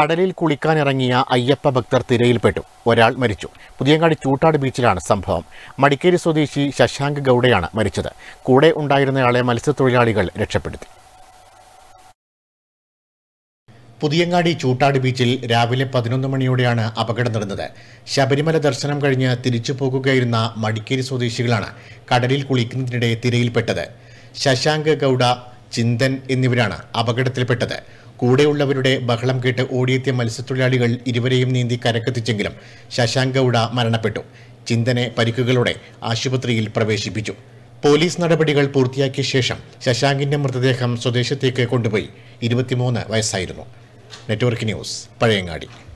കടലിൽ കുളിക്കാൻ ഇറങ്ങിയ അയ്യപ്പ ഭക്തർ തിരയിൽപ്പെട്ടു ഒരാൾ മരിച്ചു പുതിയങ്ങാടി ചൂട്ടാട് ബീച്ചിലാണ് സംഭവം മടിക്കേരി സ്വദേശി ശശാങ്ക് ഗൗഡയാണ് മരിച്ചത് കൂടെ ഉണ്ടായിരുന്നയാളെ മത്സ്യത്തൊഴിലാളികൾ രക്ഷപ്പെടുത്തി പുതിയങ്ങാടി ചൂട്ടാട് ബീച്ചിൽ രാവിലെ പതിനൊന്ന് മണിയോടെയാണ് അപകടം നടന്നത് ശബരിമല ദർശനം കഴിഞ്ഞ് തിരിച്ചു പോകുകയായിരുന്ന മടിക്കേരി സ്വദേശികളാണ് കടലിൽ കുളിക്കുന്നതിനിടെ തിരയിൽപ്പെട്ടത് ശശാങ്ക് ഗൗഡ ചിന്തൻ എന്നിവരാണ് അപകടത്തിൽപ്പെട്ടത് കൂടെയുള്ളവരുടെ ബഹളം കേട്ട് ഓടിയെത്തിയ മത്സ്യത്തൊഴിലാളികൾ ഇരുവരെയും നീന്തി കരക്കെത്തിച്ചെങ്കിലും ശശാങ്ക ഉട മരണപ്പെട്ടു ചിന്തനെ പരിക്കുകളോടെ ആശുപത്രിയിൽ പ്രവേശിപ്പിച്ചു പോലീസ് നടപടികൾ പൂർത്തിയാക്കിയ ശേഷം ശശാങ്കിന്റെ മൃതദേഹം സ്വദേശത്തേക്ക് കൊണ്ടുപോയി ഇരുപത്തിമൂന്ന് വയസ്സായിരുന്നു നെറ്റ്വർക്ക് ന്യൂസ് പഴയങ്ങാടി